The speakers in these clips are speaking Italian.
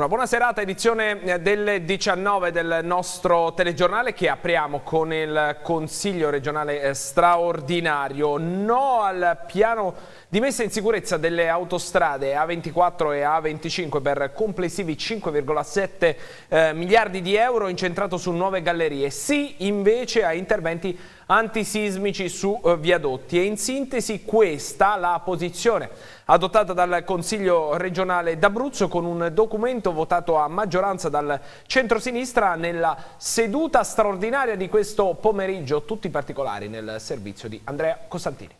Una buona serata, edizione eh, delle 19 del nostro telegiornale che apriamo con il Consiglio regionale eh, straordinario. No al piano di messa in sicurezza delle autostrade A24 e A25 per complessivi 5,7 eh, miliardi di euro incentrato su nuove gallerie. Sì invece a interventi antisismici su eh, viadotti. E in sintesi questa la posizione adottata dal Consiglio regionale d'Abruzzo con un documento votato a maggioranza dal centro-sinistra nella seduta straordinaria di questo pomeriggio. Tutti i particolari nel servizio di Andrea Costantini.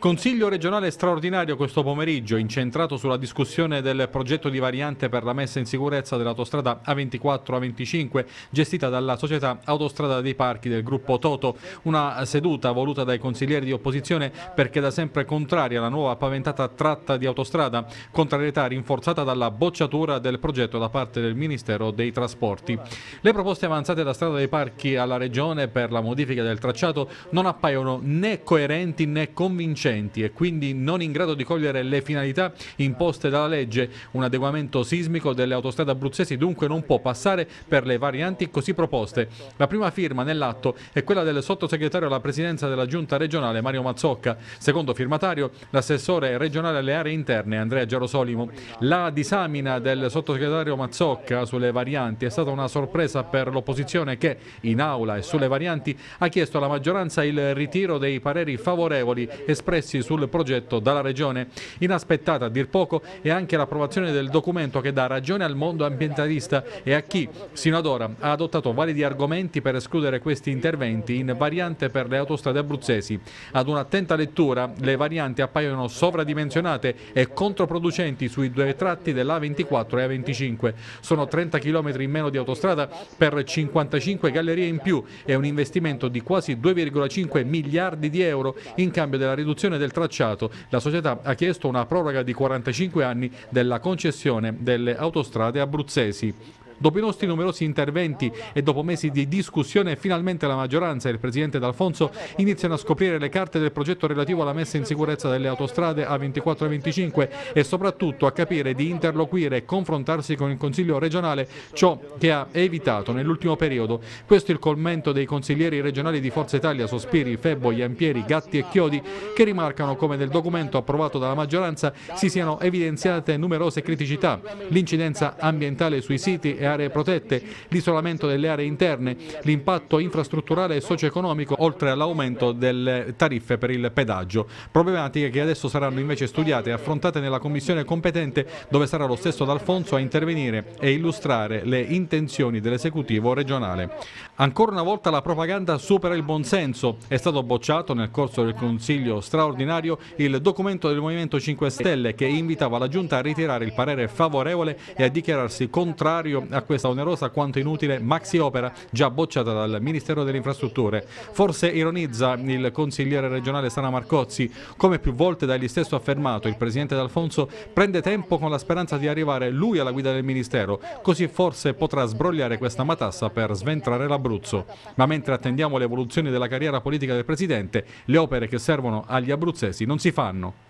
Consiglio regionale straordinario questo pomeriggio, incentrato sulla discussione del progetto di variante per la messa in sicurezza dell'autostrada A24-A25, gestita dalla società Autostrada dei Parchi del gruppo Toto. Una seduta voluta dai consiglieri di opposizione perché da sempre contraria alla nuova paventata tratta di autostrada, contrarietà rinforzata dalla bocciatura del progetto da parte del Ministero dei Trasporti. Le proposte avanzate da Strada dei Parchi alla Regione per la modifica del tracciato non appaiono né coerenti né convincenti insufficienti e quindi non in grado di cogliere le finalità imposte dalla legge. Un adeguamento sismico delle autostrade abruzzesi dunque non può passare per le varianti così proposte. La prima firma nell'atto è quella del sottosegretario alla presidenza della giunta regionale Mario Mazzocca, secondo firmatario l'assessore regionale alle aree interne Andrea Gerosolimo. La disamina del sottosegretario Mazzocca sulle varianti è stata una sorpresa per l'opposizione che in aula e sulle varianti ha chiesto alla maggioranza il ritiro dei pareri favorevoli espressi interessi sul progetto dalla Regione. Inaspettata a dir poco è anche l'approvazione del documento che dà ragione al mondo ambientalista e a chi, sino ad ora, ha adottato validi argomenti per escludere questi interventi in variante per le autostrade abruzzesi. Ad un'attenta lettura le varianti appaiono sovradimensionate e controproducenti sui due tratti dell'A24 e A25. Sono 30 km in meno di autostrada per 55 gallerie in più e un investimento di quasi 2,5 miliardi di euro in cambio della riduzione progettazione del tracciato, la società ha chiesto una proroga di 45 anni della concessione delle autostrade abruzzesi. Dopo i nostri numerosi interventi e dopo mesi di discussione, finalmente la maggioranza e il presidente D'Alfonso iniziano a scoprire le carte del progetto relativo alla messa in sicurezza delle autostrade A24 e 25 e soprattutto a capire di interloquire e confrontarsi con il Consiglio regionale, ciò che ha evitato nell'ultimo periodo. Questo è il commento dei consiglieri regionali di Forza Italia, Sospiri, Febbo, Iampieri, Gatti e Chiodi, che rimarcano come nel documento approvato dalla maggioranza si siano evidenziate numerose criticità, l'incidenza ambientale sui siti e aree protette, l'isolamento delle aree interne, l'impatto infrastrutturale e socio-economico, oltre all'aumento delle tariffe per il pedaggio. Problematiche che adesso saranno invece studiate e affrontate nella commissione competente dove sarà lo stesso D'Alfonso a intervenire e illustrare le intenzioni dell'esecutivo regionale. Ancora una volta la propaganda supera il buonsenso. È stato bocciato nel corso del Consiglio straordinario il documento del Movimento 5 Stelle che invitava la Giunta a ritirare il parere favorevole e a dichiararsi contrario a questa onerosa quanto inutile maxi opera già bocciata dal Ministero delle Infrastrutture. Forse ironizza il consigliere regionale Sana Marcozzi, come più volte da egli stesso affermato, il presidente D'Alfonso prende tempo con la speranza di arrivare lui alla guida del Ministero, così forse potrà sbrogliare questa matassa per sventrare l'Abruzzo. Ma mentre attendiamo l'evoluzione della carriera politica del presidente, le opere che servono agli abruzzesi non si fanno.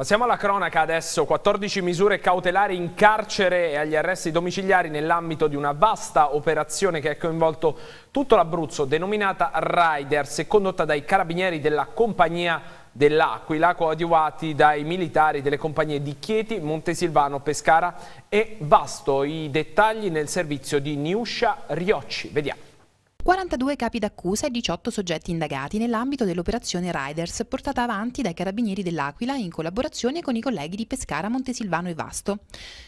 Passiamo alla cronaca adesso, 14 misure cautelari in carcere e agli arresti domiciliari nell'ambito di una vasta operazione che ha coinvolto tutto l'Abruzzo, denominata Riders e condotta dai carabinieri della compagnia dell'Aquila, coadiuvati dai militari delle compagnie di Chieti, Montesilvano, Pescara e Vasto. I dettagli nel servizio di Niuscia Riocci. Vediamo. 42 capi d'accusa e 18 soggetti indagati nell'ambito dell'operazione Riders portata avanti dai carabinieri dell'Aquila in collaborazione con i colleghi di Pescara, Montesilvano e Vasto.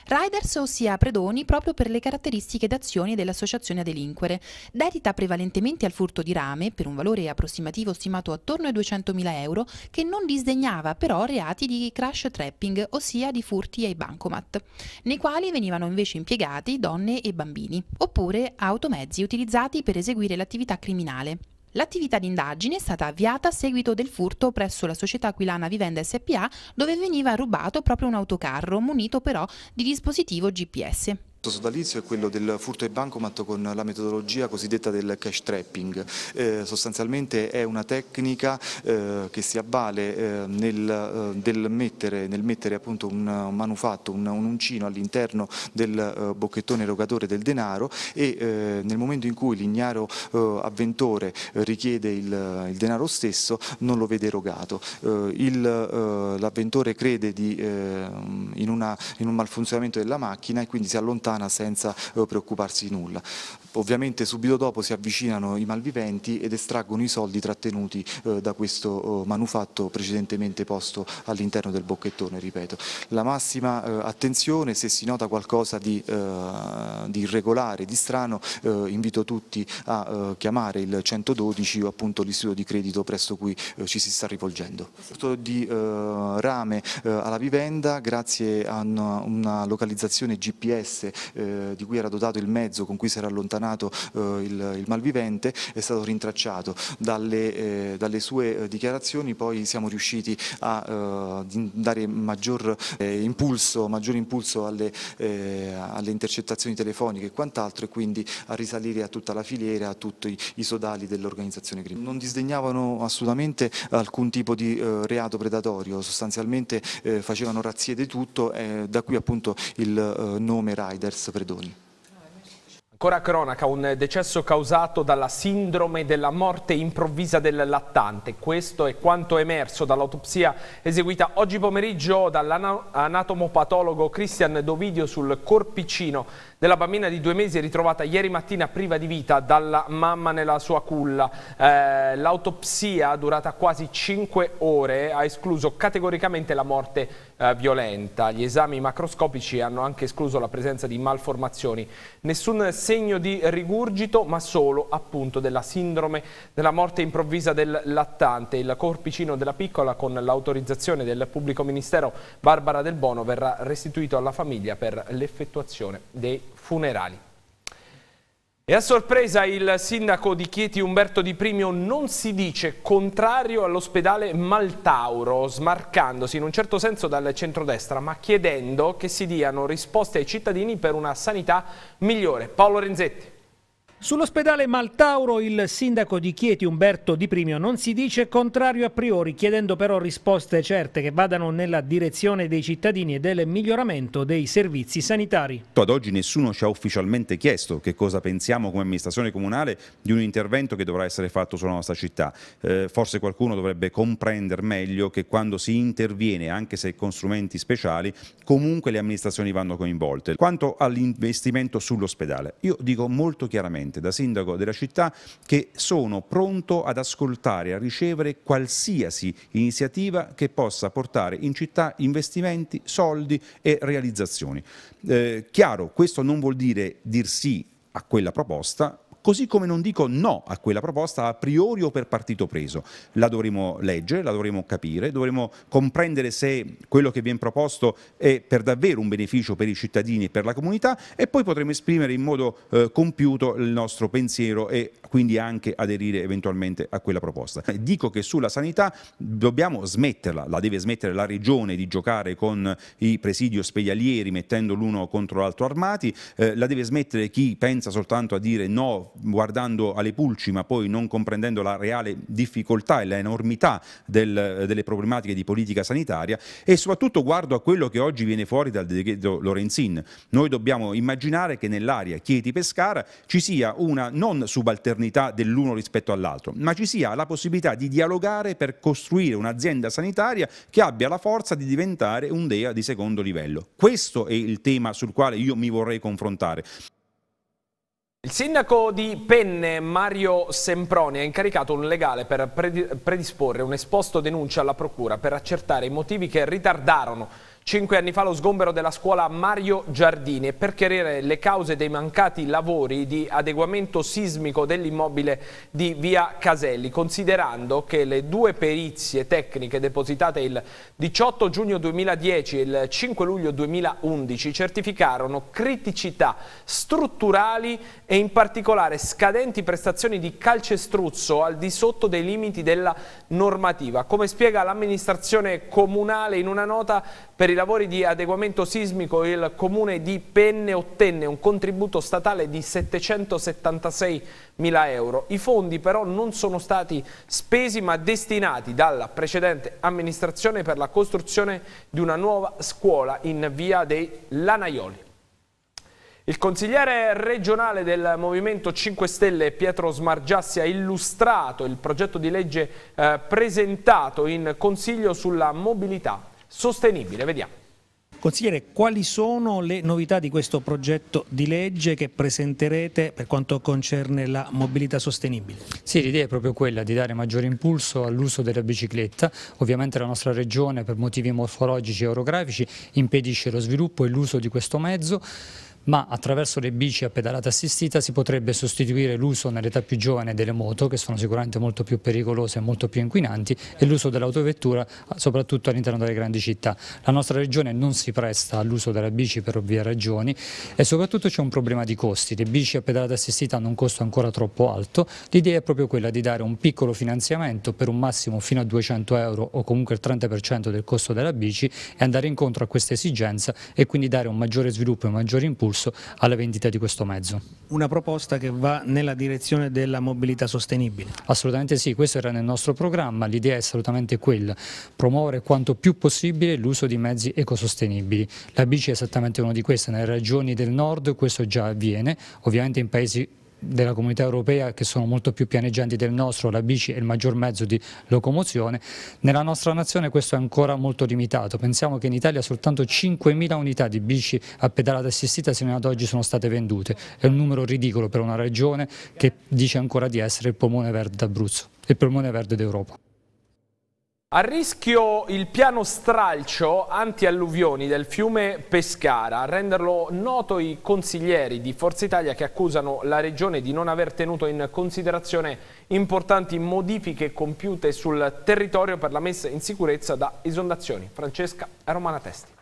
Riders, ossia predoni, proprio per le caratteristiche d'azione dell'associazione a delinquere, dedita prevalentemente al furto di rame per un valore approssimativo stimato attorno ai 200.000 euro, che non disdegnava però reati di crash trapping, ossia di furti ai bancomat, nei quali venivano invece impiegati donne e bambini, oppure automezzi utilizzati per eseguire proseguire l'attività criminale. L'attività d'indagine è stata avviata a seguito del furto presso la società Aquilana Vivenda SPA dove veniva rubato proprio un autocarro munito però di dispositivo GPS. Il sodalizio è quello del furto ai bancomat con la metodologia cosiddetta del cash trapping. Eh, sostanzialmente è una tecnica eh, che si avvale eh, nel, eh, mettere, nel, mettere, appunto un, un manufatto, un, un uncino all'interno del eh, bocchettone erogatore del denaro e eh, nel momento in cui l'ignaro avventore richiede il, il, denaro stesso non lo vede erogato. l'avventore crede di, in, una, in un malfunzionamento della macchina e quindi si allontana lontana senza eh, preoccuparsi di nulla. Ovviamente subito dopo si avvicinano i malviventi ed estraggono i soldi trattenuti eh, da questo eh, manufatto precedentemente posto all'interno del bocchettone, ripeto. La massima attenzione, se si nota qualcosa di, di irregolare, di strano, invito tutti a chiamare il 112 o appunto l'istituto di credito presso cui ci si sta rivolgendo. Di rame alla vivenda, grazie a una localizzazione GPS eh, di cui era dotato il mezzo con cui si era allontanato eh, il, il, malvivente è stato rintracciato. Dalle, eh, dalle sue eh, dichiarazioni poi siamo riusciti a eh, dare maggior impulso, maggior impulso alle, alle, intercettazioni telefoniche e quant'altro e quindi a risalire a tutta la filiera, a tutti i sodali dell'organizzazione criminale. Non disdegnavano assolutamente alcun tipo di reato predatorio, sostanzialmente facevano razzie di tutto, da qui appunto il nome Raider verso Predoni. Ancora cronaca, un decesso causato dalla sindrome della morte improvvisa del lattante. Questo è quanto emerso dall'autopsia eseguita oggi pomeriggio dall'anatomopatologo Cristian Dovidio sul corpicino della bambina di due mesi ritrovata ieri mattina priva di vita dalla mamma nella sua culla. Eh, L'autopsia, durata quasi 5 ore, ha escluso categoricamente la morte eh, violenta. Gli esami macroscopici hanno anche escluso la presenza di malformazioni. Nessun segno di rigurgito, ma solo appunto della sindrome della morte improvvisa del lattante. Il corpicino della piccola, con l'autorizzazione del pubblico ministero Barbara Del Bono, verrà restituito alla famiglia per l'effettuazione dei funerali. E a sorpresa il sindaco di Chieti Umberto Di Primio non si dice contrario all'ospedale Maltauro, smarcandosi in un certo senso dal centrodestra, ma chiedendo che si diano risposte ai cittadini per una sanità migliore. Paolo Renzetti. Sull'ospedale Maltauro il sindaco di Chieti Umberto Di Primio non si dice contrario a priori, chiedendo però risposte certe che vadano nella direzione dei cittadini e del miglioramento dei servizi sanitari. Ad oggi nessuno ci ha ufficialmente chiesto che cosa pensiamo come amministrazione comunale di un intervento che dovrà essere fatto sulla nostra città. Eh, forse qualcuno dovrebbe comprendere meglio che quando si interviene, anche se con strumenti speciali, comunque le amministrazioni vanno coinvolte. Quanto all'investimento sull'ospedale, io dico molto chiaramente personalmente da sindaco della città che sono pronto ad ascoltare, a ricevere qualsiasi iniziativa che possa portare in città investimenti, soldi e realizzazioni. Eh, chiaro, questo non vuol dire dir sì a quella proposta, così come non dico no a quella proposta a priori o per partito preso. La dovremo leggere, la dovremo capire, dovremo comprendere se quello che viene proposto è per davvero un beneficio per i cittadini e per la comunità e poi potremo esprimere in modo eh, compiuto il nostro pensiero e quindi anche aderire eventualmente a quella proposta. Dico che sulla sanità dobbiamo smetterla, la deve smettere la Regione di giocare con i presidi ospedalieri mettendo l'uno contro l'altro armati, eh, la deve smettere chi pensa soltanto a dire no guardando alle pulci ma poi non comprendendo la reale difficoltà e l'enormità del, delle problematiche di politica sanitaria e soprattutto guardo a quello che oggi viene fuori dal decreto Lorenzin. Noi dobbiamo immaginare che nell'area Chieti-Pescara ci sia una non subalternità dell'uno rispetto all'altro, ma ci sia la possibilità di dialogare per costruire un'azienda sanitaria che abbia la forza di diventare un DEA di secondo livello. Questo è il tema sul quale io mi vorrei confrontare. Il sindaco di Penne, Mario Semproni, ha incaricato un legale per predisporre un esposto denuncia alla procura per accertare i motivi che ritardarono Cinque anni fa lo sgombero della scuola Mario Giardini e per chiarire le cause dei mancati lavori di adeguamento sismico dell'immobile di via Caselli, considerando che le due perizie tecniche depositate il 18 giugno 2010 e il 5 luglio 2011 certificarono criticità strutturali e in particolare scadenti prestazioni di calcestruzzo al di sotto dei limiti della normativa. Come spiega l'amministrazione comunale in una nota per i lavori di adeguamento sismico il comune di Penne ottenne un contributo statale di 776 mila euro. I fondi però non sono stati spesi ma destinati dalla precedente amministrazione per la costruzione di una nuova scuola in via dei Lanaioli. Il consigliere regionale del Movimento 5 Stelle Pietro Smargiassi ha illustrato il progetto di legge eh, presentato in Consiglio sulla mobilità sostenibile. Vediamo. Consigliere, quali sono le novità di questo progetto di legge che presenterete per quanto concerne la mobilità sostenibile? Sì, l'idea è proprio quella di dare maggiore impulso all'uso della bicicletta. Ovviamente la nostra regione per motivi morfologici e orografici impedisce lo sviluppo e l'uso di questo mezzo ma attraverso le bici a pedalata assistita si potrebbe sostituire l'uso nell'età più giovane delle moto, che sono sicuramente molto più pericolose e molto più inquinanti, e l'uso dell'autovettura ah, soprattutto all'interno delle grandi città. La nostra regione non si presta all'uso della bici per ovvie ragioni e soprattutto c'è un problema di costi. Le bici a pedalata assistita hanno un costo ancora troppo alto. L'idea è proprio quella di dare un piccolo finanziamento per un massimo fino a 200 euro o comunque il 30% del costo della bici e andare incontro a questa esigenza e quindi dare un maggiore sviluppo e un maggiore impulso impulso alla vendita di questo mezzo. Una proposta che va nella direzione della mobilità sostenibile? Assolutamente sì, questo era nel nostro programma, l'idea è assolutamente quella, promuovere quanto più possibile l'uso di mezzi ecosostenibili. La bici è esattamente uno di questi, nelle regioni del nord questo già avviene, ovviamente in paesi della comunità europea che sono molto più pianeggianti del nostro, la bici è il maggior mezzo di locomozione, nella nostra nazione questo è ancora molto limitato, pensiamo che in Italia soltanto 5.000 unità di bici a pedalata assistita sino ad oggi sono state vendute, è un numero ridicolo per una regione che dice ancora di essere il polmone verde d'Abruzzo, il polmone verde d'Europa. A rischio il piano stralcio anti-alluvioni del fiume Pescara, a renderlo noto i consiglieri di Forza Italia che accusano la Regione di non aver tenuto in considerazione importanti modifiche compiute sul territorio per la messa in sicurezza da esondazioni. Francesca Romana Testi.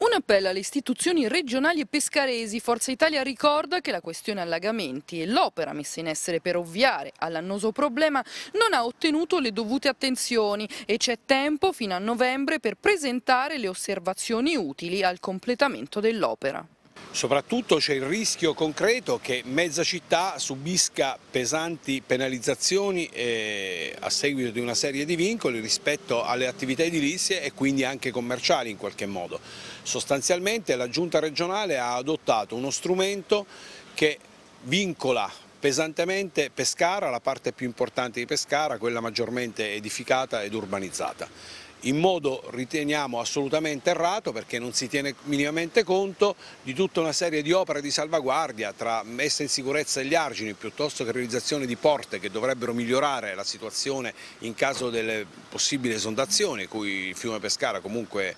Un appello alle istituzioni regionali e pescaresi. Forza Italia ricorda che la questione allagamenti e l'opera messa in essere per ovviare all'annoso problema non ha ottenuto le dovute attenzioni e c'è tempo fino a novembre per presentare le osservazioni utili al completamento dell'opera. Soprattutto c'è il rischio concreto che mezza città subisca pesanti penalizzazioni eh, a seguito di una serie di vincoli rispetto alle attività edilizie e quindi anche commerciali in qualche modo. Sostanzialmente la giunta regionale ha adottato uno strumento che vincola pesantemente Pescara, la parte più importante di Pescara, quella maggiormente edificata ed urbanizzata in modo riteniamo assolutamente errato perché non si tiene minimamente conto di tutta una serie di opere di salvaguardia tra messa in sicurezza degli argini piuttosto che realizzazione di porte che dovrebbero migliorare la situazione in caso delle possibili esondazioni cui il fiume Pescara comunque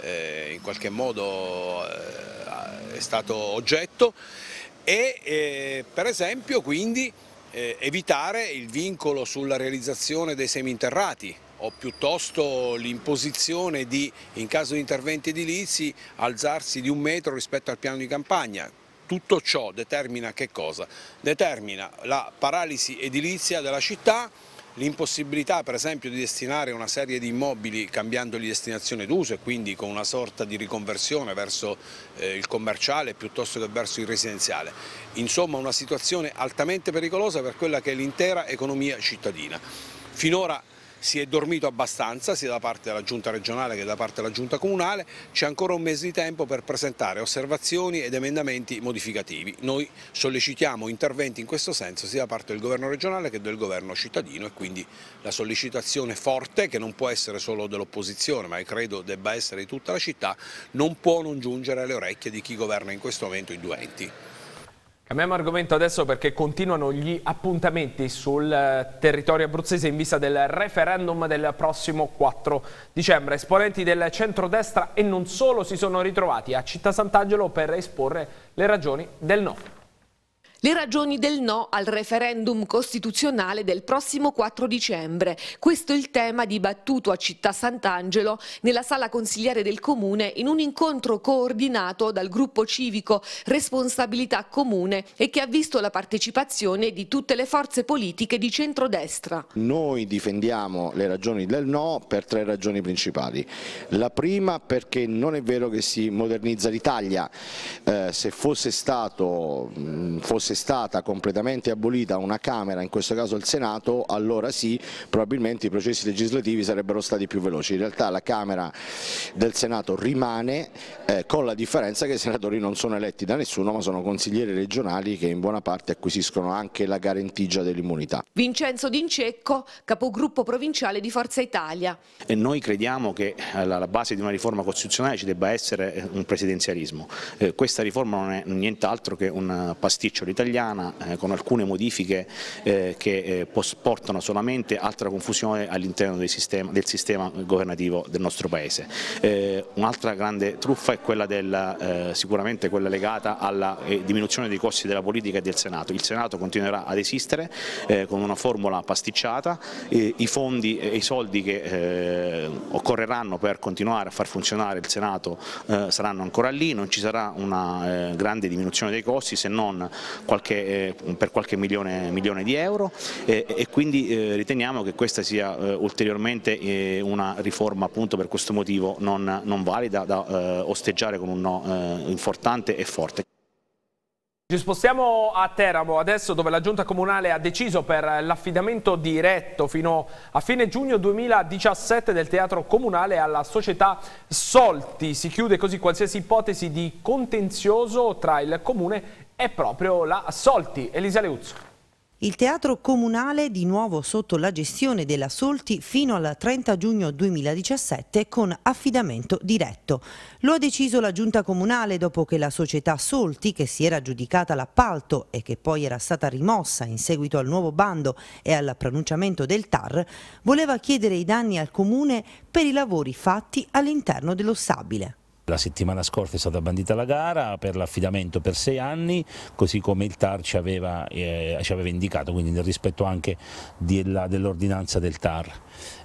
eh, in qualche modo eh, è stato oggetto e eh, per esempio quindi eh, evitare il vincolo sulla realizzazione dei seminterrati o piuttosto l'imposizione di, in caso di interventi edilizi, alzarsi di un metro rispetto al piano di campagna. Tutto ciò determina che cosa? Determina la paralisi edilizia della città, l'impossibilità per esempio di destinare una serie di immobili cambiandogli destinazione d'uso e quindi con una sorta di riconversione verso eh, il commerciale piuttosto che verso il residenziale. Insomma una situazione altamente pericolosa per quella che è l'intera economia cittadina. Finora si è dormito abbastanza sia da parte della giunta regionale che da parte della giunta comunale, c'è ancora un mese di tempo per presentare osservazioni ed emendamenti modificativi. Noi sollecitiamo interventi in questo senso sia da parte del governo regionale che del governo cittadino e quindi la sollecitazione forte che non può essere solo dell'opposizione ma credo debba essere di tutta la città non può non giungere alle orecchie di chi governa in questo momento i due enti. Cambiamo argomento adesso perché continuano gli appuntamenti sul eh, territorio abruzzese in vista del referendum del prossimo 4 dicembre. Esponenti del centrodestra e non solo si sono ritrovati a Città Sant'Angelo per esporre le ragioni del no. Le ragioni del no al referendum costituzionale del prossimo 4 dicembre. Questo è il tema dibattuto a Città Sant'Angelo nella sala consigliere del Comune in un incontro coordinato dal gruppo civico Responsabilità Comune e che ha visto la partecipazione di tutte le forze politiche di centrodestra. Noi difendiamo le ragioni del no per tre ragioni principali. La prima perché non è vero che si modernizza l'Italia. Eh, se fosse stato, mm, fosse fosse stata completamente abolita una Camera, in questo caso il Senato, allora sì, probabilmente i processi legislativi sarebbero stati più veloci. In realtà la Camera del Senato rimane eh, con la differenza che i senatori non sono eletti da nessuno ma sono consiglieri regionali che in buona parte acquisiscono anche la garantigia dell'immunità. Vincenzo D'Incecco, capogruppo provinciale di Forza Italia. E noi crediamo che alla eh, base di una riforma costituzionale ci debba essere eh, un presidenzialismo. Eh, questa riforma non è nient'altro che un eh, pasticcio di italiana eh, con alcune modifiche eh, che eh, portano solamente altra confusione all'interno del sistema governativo del nostro Paese. Eh, un'altra grande truffa è quella del, eh, sicuramente quella legata alla diminuzione dei costi della politica e del Senato. Il Senato continuerà ad esistere con una formula pasticciata, i fondi e i soldi che occorreranno per continuare a far funzionare il Senato saranno ancora lì, non ci sarà una grande diminuzione dei costi se non qualche, eh, per qualche milione, milione di euro e quindi eh, riteniamo che questa sia eh, ulteriormente una riforma appunto per questo motivo non, non valida da osteggiare con un no importante e forte. Ci spostiamo a Teramo adesso dove la giunta comunale ha deciso per l'affidamento diretto fino a fine giugno 2017 del teatro comunale alla società Solti. Si chiude così qualsiasi ipotesi di contenzioso tra il comune e proprio la Solti. Elisa Leuzzo. Il teatro comunale di nuovo sotto la gestione della Solti fino al 30 giugno 2017 con affidamento diretto. Lo ha deciso la giunta comunale dopo che la società Solti, che si era giudicata l'appalto e che poi era stata rimossa in seguito al nuovo bando e al pronunciamento del TAR, voleva chiedere i danni al comune per i lavori fatti all'interno dello stabile. La settimana scorsa è stata bandita la gara per l'affidamento per sei anni, così come il TAR ci aveva, eh, ci aveva indicato, quindi nel rispetto anche dell'ordinanza del TAR.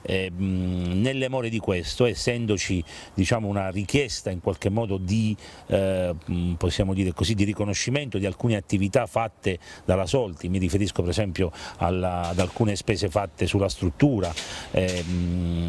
Eh, nelle more di questo, essendoci diciamo, una richiesta in qualche modo di, eh, così, di, riconoscimento di alcune attività fatte dalla Solti, mi riferisco per esempio alla, ad alcune spese fatte sulla struttura, eh,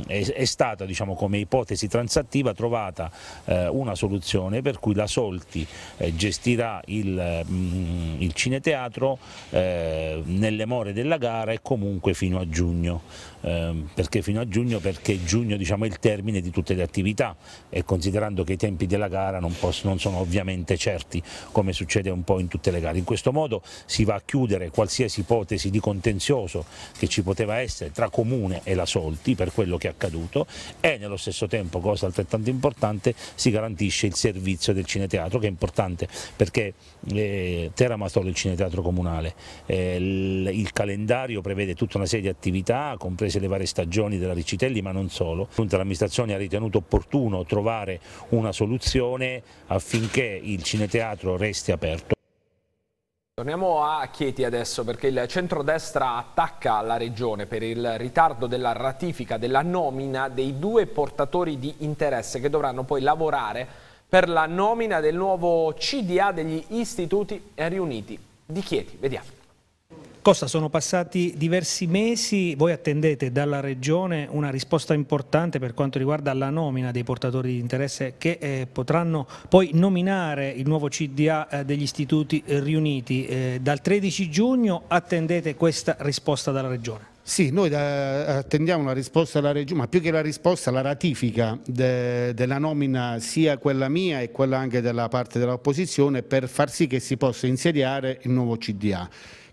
è, è, stata diciamo, come ipotesi transattiva trovata eh, una soluzione per cui la Solti eh, gestirà il, mh, il cineteatro eh, nelle more della gara e comunque fino a giugno, perché anche fino a giugno perché giugno diciamo, è il termine di tutte le attività e considerando che i tempi della gara non, possono, non sono ovviamente certi come succede un po' in tutte le gare. In questo modo si va a chiudere qualsiasi ipotesi di contenzioso che ci poteva essere tra Comune e la Solti per quello che è accaduto e nello stesso tempo, cosa altrettanto importante, si garantisce il servizio del cineteatro che è importante perché eh, Teramo ha solo il cineteatro comunale, eh, il, il calendario prevede tutta una serie di attività comprese le varie stagioni Regioni, della Riccitelli, ma non solo. L'amministrazione ha ritenuto opportuno trovare una soluzione affinché il cineteatro resti aperto. Torniamo a Chieti adesso perché il centrodestra attacca la regione per il ritardo della ratifica della nomina dei due portatori di interesse che dovranno poi lavorare per la nomina del nuovo CDA degli istituti riuniti di Chieti. Vediamo. Costa, sono passati diversi mesi, voi attendete dalla Regione una risposta importante per quanto riguarda la nomina dei portatori di interesse che eh, potranno poi nominare il nuovo CDA eh, degli istituti eh, riuniti. dal 13 giugno attendete questa risposta dalla Regione. Sì, noi da, attendiamo la risposta alla Regione, ma più che la risposta, la ratifica de, della nomina sia quella mia e quella anche della parte dell'opposizione per far sì che si possa insediare il nuovo CDA.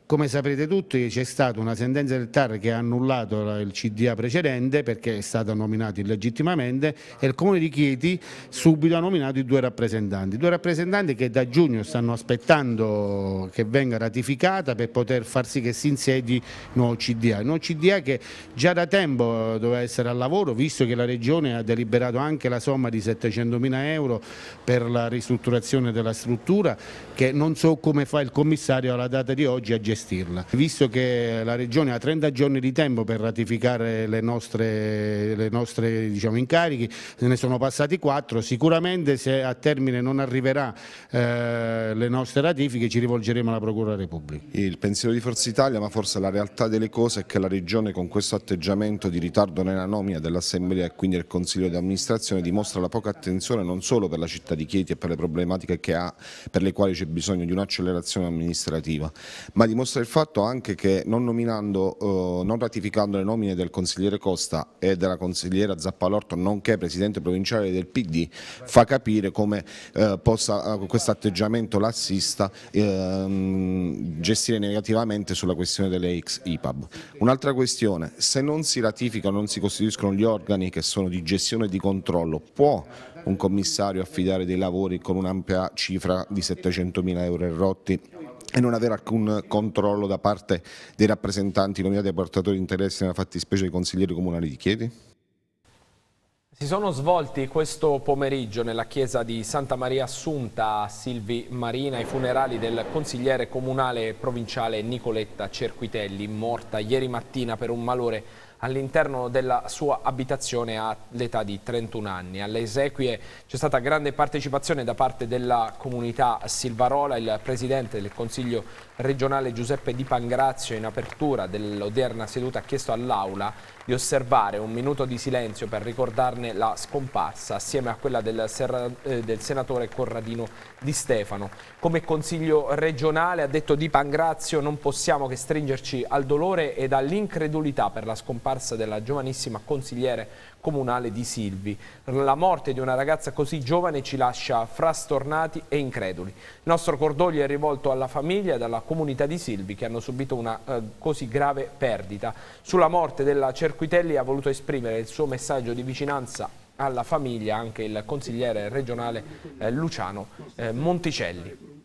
Come saprete tutti c'è stata una sentenza del TAR che ha annullato il CDA precedente perché è stato nominato illegittimamente e il Comune di Chieti subito ha nominato i due rappresentanti, due rappresentanti che da giugno stanno aspettando che venga ratificata per poter far sì che si insedi il nuovo CDA, il nuovo CDA che già da tempo eh, doveva essere al lavoro visto che la Regione ha deliberato anche la somma di 700 mila euro per la ristrutturazione della struttura che non so come fa il commissario alla data di oggi a gestire gestirla. Visto che la Regione ha 30 giorni di tempo per ratificare le nostre, le nostre diciamo, incarichi, ne sono passati 4, sicuramente se a termine non arriverà eh, le nostre ratifiche ci rivolgeremo alla Procura Repubblica. Il pensiero di Forza Italia, ma forse la realtà delle cose è che la Regione con questo atteggiamento di ritardo nella nomina dell'Assemblea e quindi del Consiglio di amministrazione dimostra la poca attenzione non solo per la città di Chieti e per le problematiche che ha, per le quali c'è bisogno di un'accelerazione amministrativa, ma dimostra dimostra il fatto anche che non, nominando, eh, non ratificando le nomine del consigliere Costa e della consigliera Zappalorto, nonché presidente provinciale del PD, fa capire come eh, possa eh, questo atteggiamento lassista ehm, gestire negativamente sulla questione delle ex IPAB. Un'altra questione, se non si ratificano, non si costituiscono gli organi che sono di gestione e di controllo, può un commissario affidare dei lavori con un'ampia cifra di 700 mila euro e rotti e non avere alcun controllo da parte dei rappresentanti nominati a portatori di interesse nella fattispecie dei consiglieri comunali di Chieti? Si sono svolti questo pomeriggio nella chiesa di Santa Maria Assunta a Silvi Marina i funerali del consigliere comunale provinciale Nicoletta Cerquitelli, morta ieri mattina per un malore all'interno della sua abitazione all'età di 31 anni. Alle esequie c'è stata grande partecipazione da parte della comunità Silvarola, il presidente del Consiglio regionale Giuseppe Di Pangrazio in apertura dell'odierna seduta ha chiesto all'Aula di osservare un minuto di silenzio per ricordarne la scomparsa assieme a quella del, serra, eh, del senatore Corradino Di Stefano. Come Consiglio regionale, ha detto Di Pangrazio, non possiamo che stringerci al dolore ed all'incredulità per la scomparsa della giovanissima consigliere comunale di Silvi. La morte di una ragazza così giovane ci lascia frastornati e increduli. Il nostro cordoglio è rivolto alla famiglia e alla comunità di Silvi che hanno subito una eh, così grave perdita. Sulla morte della Cerquitelli ha voluto esprimere il suo messaggio di vicinanza alla famiglia anche il consigliere regionale eh, Luciano eh, Monticelli.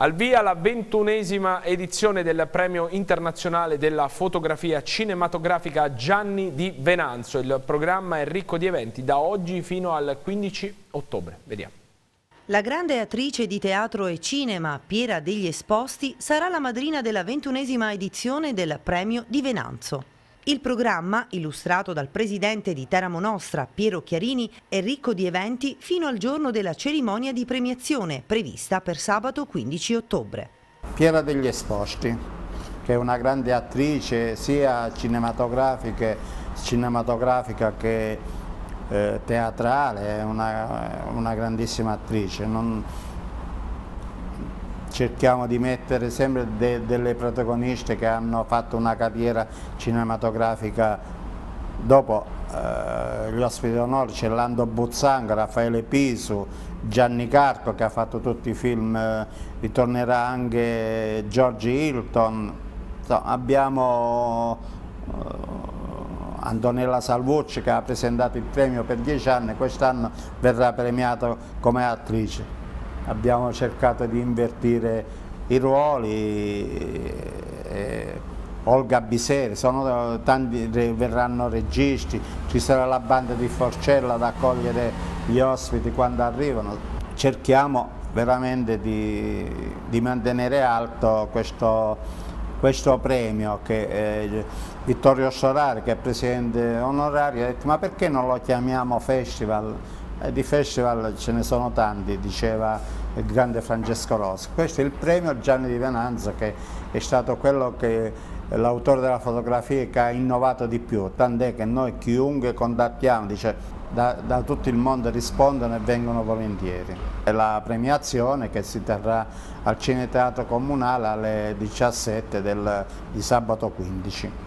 Al via la ventunesima edizione del premio internazionale della fotografia cinematografica Gianni di Venanzo. Il programma è ricco di eventi da oggi fino al 15 ottobre. Vediamo. La grande attrice di teatro e cinema Piera degli Esposti sarà la madrina della ventunesima edizione del Premio di Venanzo. Il programma, illustrato dal presidente di Teramo Nostra Piero Chiarini, è ricco di eventi fino al giorno della cerimonia di premiazione prevista per sabato 15 ottobre. Piera degli Esposti, che è una grande attrice sia cinematografica che eh, teatrale, è una, una, grandissima attrice. Non... Cerchiamo di mettere sempre de, delle protagoniste che hanno fatto una carriera cinematografica dopo eh, gli ospiti d'onore, c'è Lando Buzzanga, Raffaele Pisu, Gianni Carco che ha fatto tutti i film, eh, ritornerà anche George Hilton, so, abbiamo Antonella Salvucci che ha presentato il premio per dieci anni, quest'anno verrà premiata come attrice. Abbiamo cercato di invertire i ruoli, eh, eh Olga Biseri, sono eh, tanti, verranno registi, ci sarà la banda di Forcella ad accogliere gli ospiti quando arrivano. Cerchiamo veramente di, di mantenere alto questo questo premio che eh, Vittorio Sorari che è presidente onorario ha detto ma perché non lo chiamiamo festival? Eh, di festival ce ne sono tanti, diceva il grande Francesco Rossi. Questo è il premio Gianni di Venanza che è stato quello che eh, l'autore della fotografia che ha innovato di più, tant'è che noi chiunque contattiamo dice da, da, tutto il mondo rispondono e vengono volentieri. È La premiazione che si terrà al Cine Teatro Comunale alle 17 del, di sabato 15.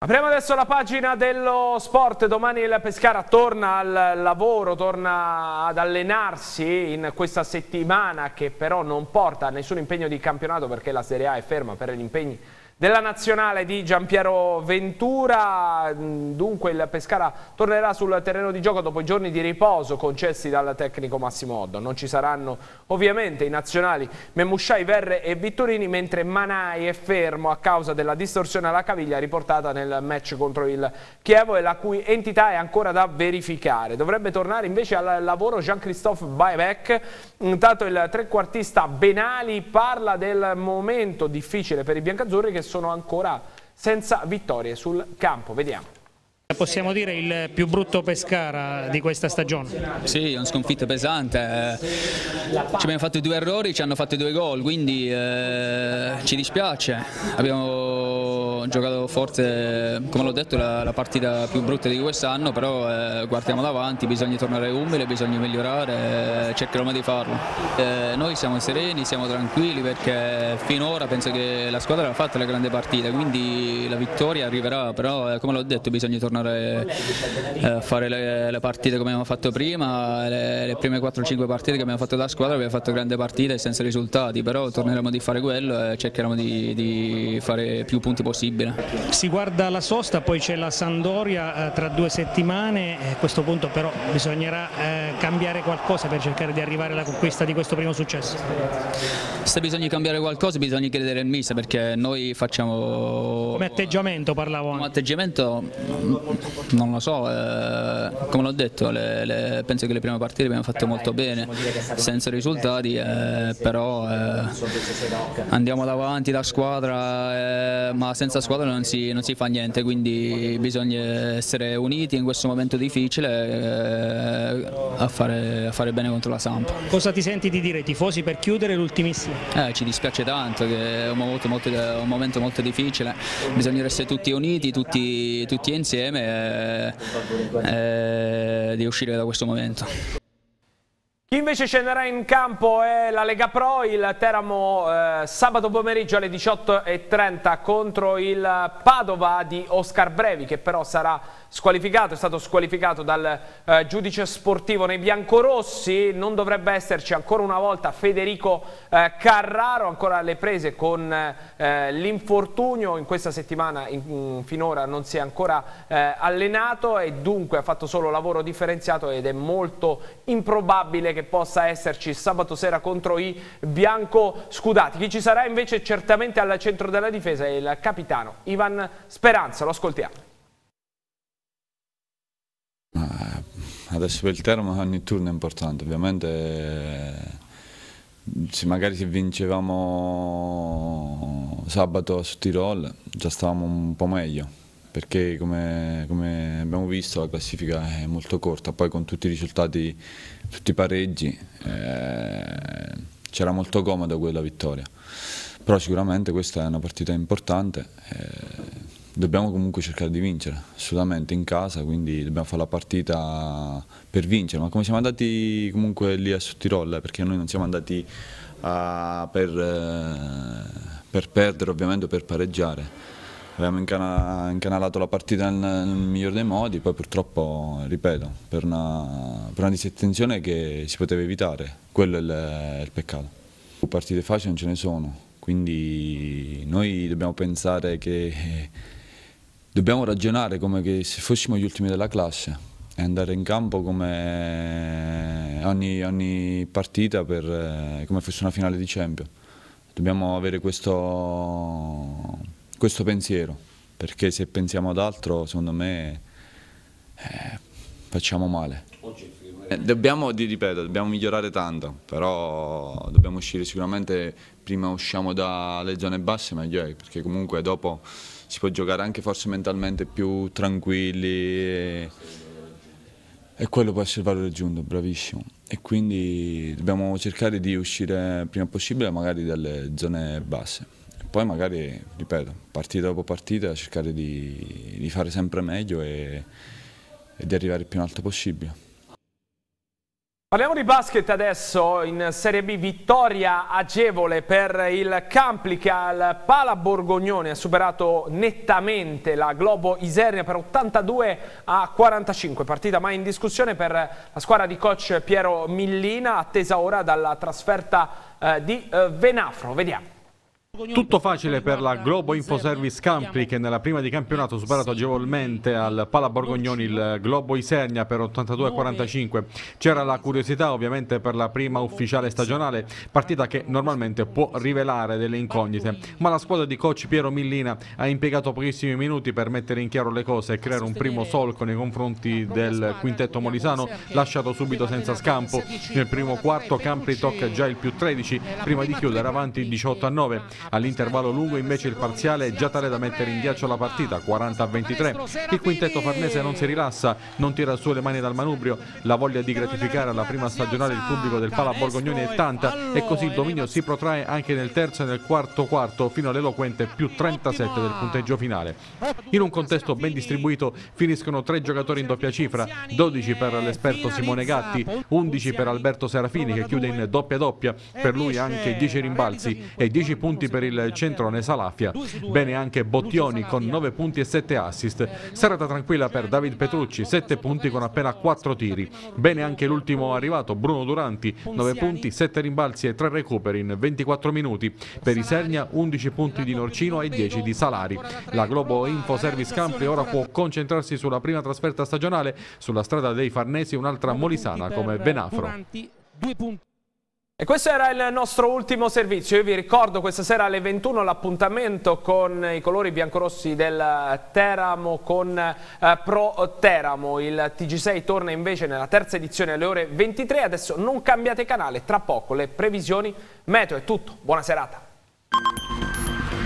Apriamo adesso la pagina dello sport, domani il Pescara torna al lavoro, torna ad allenarsi in questa settimana che però non porta a nessun impegno di campionato perché la Serie A è ferma per gli impegni della nazionale di Giampiero Ventura. Mm, dunque il Pescara tornerà sul terreno di gioco dopo i giorni di riposo concessi dal tecnico Massimo Oddo. Non ci saranno ovviamente i nazionali Memusciai, Verre e Vittorini, mentre Manai è fermo a causa della distorsione alla caviglia riportata nel match contro il Chievo e la cui entità è ancora da verificare. Dovrebbe tornare invece al lavoro Jean-Christophe Baebec, Intanto il trequartista Benali parla del momento difficile per i biancazzurri che sono ancora senza vittorie sul campo. Vediamo. Possiamo dire il più brutto Pescara di questa stagione? Sì, è una sconfitta pesante, eh. ci abbiamo fatto due errori, ci hanno fatto due gol, quindi eh, ci dispiace, abbiamo giocato forte, come l'ho detto, la, la, partita più brutta di quest'anno, però eh, guardiamo davanti, bisogna tornare umile, bisogna migliorare, eh, cercheremo di farlo. Eh, noi siamo sereni, siamo tranquilli perché finora penso che la squadra ha fatto la grande partita, quindi la vittoria arriverà, però come l'ho detto bisogna tornare tornare eh, a fare le, le partite come abbiamo fatto prima, le, le prime 4-5 partite che abbiamo fatto da squadra abbiamo fatto grandi partite senza risultati, però torneremo di fare quello e cercheremo di, di fare più punti possibile. Si guarda la sosta, poi c'è la Sandoria eh, tra due settimane, a questo punto però bisognerà eh, cambiare qualcosa per cercare di arrivare alla conquista di questo primo successo. Se bisogna cambiare qualcosa bisogna credere in mister perché noi facciamo... Come atteggiamento parlavo anche. Come atteggiamento non lo so, eh, come l'ho detto, le, le, penso che le prime partite le abbiamo fatte molto bene, senza risultati, eh, però eh, andiamo davanti da squadra, eh, ma senza squadra non si, non si, fa niente, quindi bisogna essere uniti in questo momento difficile eh, a fare, a, fare, bene contro la Sampa. Cosa ti senti di dire ai tifosi per chiudere l'ultimissimo? Eh, ci dispiace tanto, che è un momento molto, un momento molto difficile, bisogna essere tutti uniti, tutti, tutti insieme e, eh, e eh, di uscire da questo momento. Chi invece scenderà in campo è la Lega Pro, il Teramo eh, sabato pomeriggio alle 18.30 contro il Padova di Oscar Brevi che però sarà squalificato, è stato squalificato dal eh, giudice sportivo nei biancorossi, non dovrebbe esserci ancora una volta Federico eh, Carraro, ancora alle prese con eh, l'infortunio, in questa settimana in, finora non si è ancora eh, allenato e dunque ha fatto solo lavoro differenziato ed è molto improbabile che che possa esserci sabato sera contro i bianco scudati. Chi ci sarà invece certamente al centro della difesa è il capitano Ivan Speranza, lo ascoltiamo. Eh, adesso per il termo ogni turno è importante, ovviamente eh, se magari se vincevamo sabato su Tirol già stavamo un po' meglio perché come, come, abbiamo visto la classifica è molto corta, poi con tutti i risultati, tutti i pareggi eh, c'era molto comodo quella vittoria, però sicuramente questa è una partita importante, eh, dobbiamo comunque cercare di vincere, assolutamente in casa, quindi dobbiamo fare la partita per vincere, ma come siamo andati comunque lì a Sottirolla, eh, perché noi non siamo andati a, per, eh, per perdere ovviamente o per pareggiare Abbiamo incanalato la partita nel, nel miglior dei modi, poi purtroppo, ripeto, per una, per una disattenzione che si poteva evitare, quello è il, è il peccato. Partite facili non ce ne sono, quindi noi dobbiamo pensare che dobbiamo ragionare come se fossimo gli ultimi della classe e andare in campo come ogni, ogni partita per, come fosse una finale di Champions. Dobbiamo avere questo questo pensiero, perché se pensiamo ad altro, secondo me, eh, facciamo male. Eh, dobbiamo, ripeto, dobbiamo migliorare tanto, però dobbiamo uscire sicuramente, prima usciamo dalle zone basse meglio è, perché comunque dopo si può giocare anche forse mentalmente più tranquilli e, e quello può essere il valore aggiunto, bravissimo. E quindi dobbiamo cercare di uscire prima possibile magari dalle zone basse. Poi magari, ripeto, partita dopo partita cercare di, di fare sempre meglio e, e di arrivare il più in alto possibile. Parliamo di basket adesso in Serie B, vittoria agevole per il Camplica, il Pala Borgognone ha superato nettamente la Globo Isernia per 82 a 45, partita mai in discussione per la squadra di coach Piero Millina, attesa ora dalla trasferta eh, di eh, Venafro, vediamo. Tutto facile per la Globo Info Service Campri che nella prima di campionato ha superato agevolmente al Pala Borgognoni il Globo Isernia per 82-45. C'era la curiosità ovviamente per la prima ufficiale stagionale, partita che normalmente può rivelare delle incognite, ma la squadra di coach Piero Millina ha impiegato pochissimi minuti per mettere in chiaro le cose e creare un primo solco nei confronti del quintetto molisano lasciato subito senza scampo. Nel primo quarto Campri tocca già il più 13 prima di chiudere avanti 18 9. All'intervallo lungo invece il parziale è già tale da mettere in ghiaccio la partita, 40-23. Il quintetto farnese non si rilassa, non tira su le mani dal manubrio, la voglia di gratificare alla prima stagionale il pubblico del Pala Borgognoni è tanta e così il dominio si protrae anche nel terzo e nel quarto quarto fino all'eloquente più 37 del punteggio finale. In un contesto ben distribuito finiscono tre giocatori in doppia cifra, 12 per l'esperto Simone Gatti, 11 per Alberto Serafini che chiude in doppia doppia, per lui anche 10 rimbalzi e 10 punti per il centrone Salafia. Bene anche Bottioni con 9 punti e 7 assist. Serata tranquilla per David Petrucci, 7 punti con appena 4 tiri. Bene anche l'ultimo arrivato Bruno Duranti, 9 punti, 7 rimbalzi e 3 recuperi in 24 minuti. Per Isernia 11 punti di Norcino e 10 di Salari. La Globo Info Service Campi ora può concentrarsi sulla prima trasferta stagionale sulla strada dei Farnesi, un'altra molisana come Benafro. E questo era il nostro ultimo servizio, io vi ricordo questa sera alle 21 l'appuntamento con i colori biancorossi del Teramo con eh, Pro Teramo, il TG6 torna invece nella terza edizione alle ore 23, adesso non cambiate canale, tra poco le previsioni meteo è tutto, buona serata.